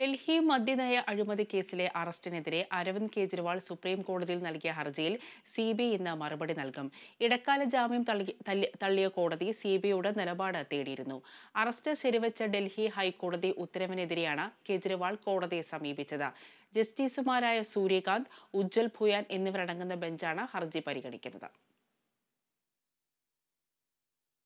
ഡൽഹി മദ്യനയ അഴിമതി കേസിലെ അറസ്റ്റിനെതിരെ അരവിന്ദ് കേജ്രിവാൾ സുപ്രീം കോടതിയിൽ നൽകിയ ഹർജിയിൽ സി ബി ഇന്ന് മറുപടി നൽകും ഇടക്കാല ജാമ്യം തള്ളിയ കോടതി സി ബിയുടെ നിലപാട് തേടിയിരുന്നു അറസ്റ്റ് ശരിവച്ച ഡൽഹി ഹൈക്കോടതി ഉത്തരവിനെതിരെയാണ് കേജ്രിവാൾ കോടതിയെ സമീപിച്ചത് ജസ്റ്റിസുമാരായ സൂര്യകാന്ത് ഉജ്ജൽ ഭൂയാൻ എന്നിവരടങ്ങുന്ന ബെഞ്ചാണ് ഹർജി പരിഗണിക്കുന്നത്